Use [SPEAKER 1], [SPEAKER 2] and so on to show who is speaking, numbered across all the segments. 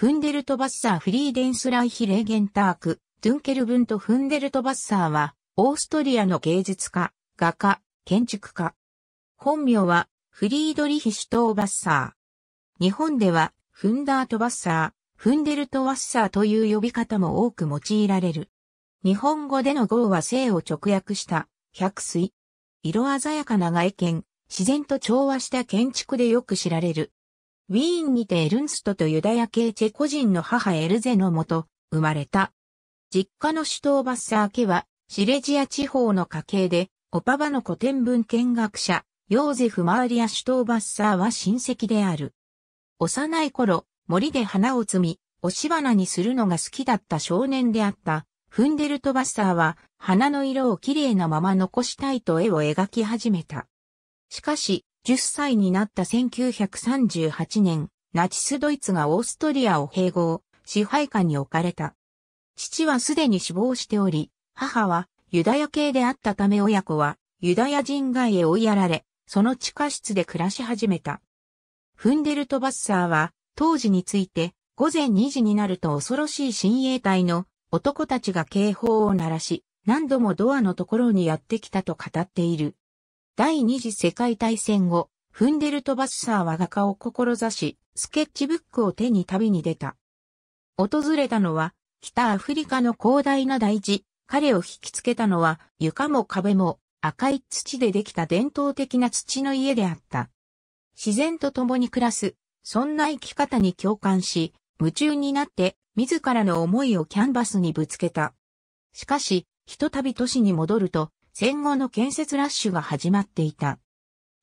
[SPEAKER 1] フンデルトバッサーフリーデンスライヒレーゲンターク、ドゥンケルブント・フンデルトバッサーは、オーストリアの芸術家、画家、建築家。本名は、フリードリヒ・シュトーバッサー。日本では、フンダートバッサー、フンデルトワッサーという呼び方も多く用いられる。日本語での号は性を直訳した、百水。色鮮やかな外見、自然と調和した建築でよく知られる。ウィーンにてエルンストとユダヤ系チェコ人の母エルゼのもと、生まれた。実家の首都バッサー家は、シレジア地方の家系で、オパバの古典文献学者、ヨーゼフ・マーリア・シュトーバッサーは親戚である。幼い頃、森で花を摘み、押し花にするのが好きだった少年であった、フンデルト・バッサーは、花の色をきれいなまま残したいと絵を描き始めた。しかし、10歳になった1938年、ナチスドイツがオーストリアを併合、支配下に置かれた。父はすでに死亡しており、母はユダヤ系であったため親子はユダヤ人街へ追いやられ、その地下室で暮らし始めた。フンデルトバッサーは当時について午前2時になると恐ろしい親衛隊の男たちが警報を鳴らし、何度もドアのところにやってきたと語っている。第二次世界大戦後、フンデルト・バッサーは画家を志し、スケッチブックを手に旅に出た。訪れたのは、北アフリカの広大な大地、彼を引きつけたのは、床も壁も赤い土でできた伝統的な土の家であった。自然と共に暮らす、そんな生き方に共感し、夢中になって自らの思いをキャンバスにぶつけた。しかし、ひとたび都市に戻ると、戦後の建設ラッシュが始まっていた。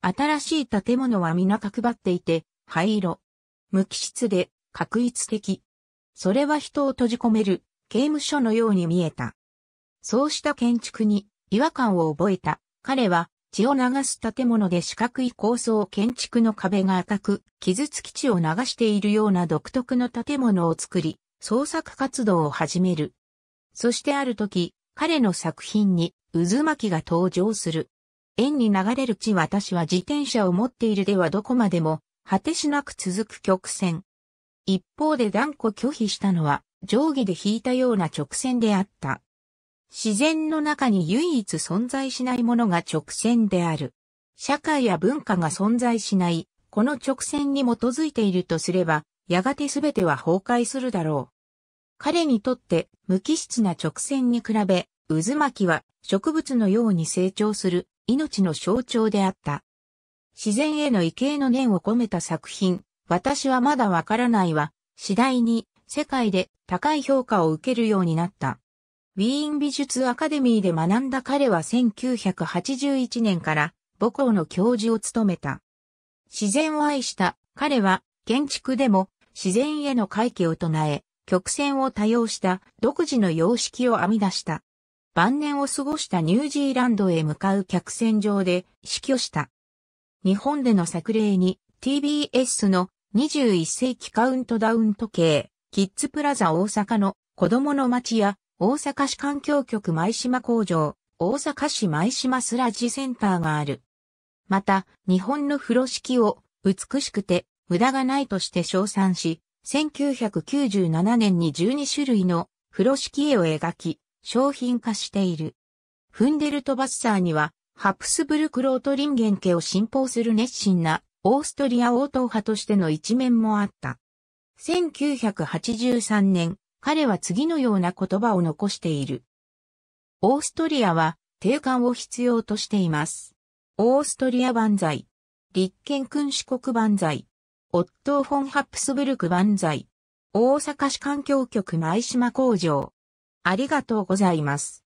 [SPEAKER 1] 新しい建物は皆角張っていて、灰色。無機質で、確一的。それは人を閉じ込める、刑務所のように見えた。そうした建築に違和感を覚えた。彼は血を流す建物で四角い構想建築の壁が赤く、傷つき血を流しているような独特の建物を作り、創作活動を始める。そしてある時、彼の作品に渦巻きが登場する。縁に流れる地私は自転車を持っているではどこまでも果てしなく続く曲線。一方で断固拒否したのは定規で引いたような直線であった。自然の中に唯一存在しないものが直線である。社会や文化が存在しない、この直線に基づいているとすれば、やがて全ては崩壊するだろう。彼にとって無機質な直線に比べ、渦巻きは植物のように成長する命の象徴であった。自然への畏敬の念を込めた作品、私はまだわからないは、次第に世界で高い評価を受けるようになった。ウィーン美術アカデミーで学んだ彼は1981年から母校の教授を務めた。自然を愛した彼は建築でも自然への回帰を唱え、曲線を多用した独自の様式を編み出した。晩年を過ごしたニュージーランドへ向かう客船上で死去した。日本での作例に TBS の21世紀カウントダウン時計、キッズプラザ大阪の子供の街や大阪市環境局舞島工場、大阪市舞島スラジセンターがある。また、日本の風呂敷を美しくて無駄がないとして称賛し、1997年に12種類の風呂敷絵を描き、商品化している。フンデルト・バッサーには、ハプスブルク・ロートリンゲン家を信奉する熱心なオーストリア王党派としての一面もあった。1983年、彼は次のような言葉を残している。オーストリアは定款を必要としています。オーストリア万歳。立憲君主国万歳。オットー・フォン・ハプスブルク万歳。大阪市環境局舞島工場。ありがとうございます。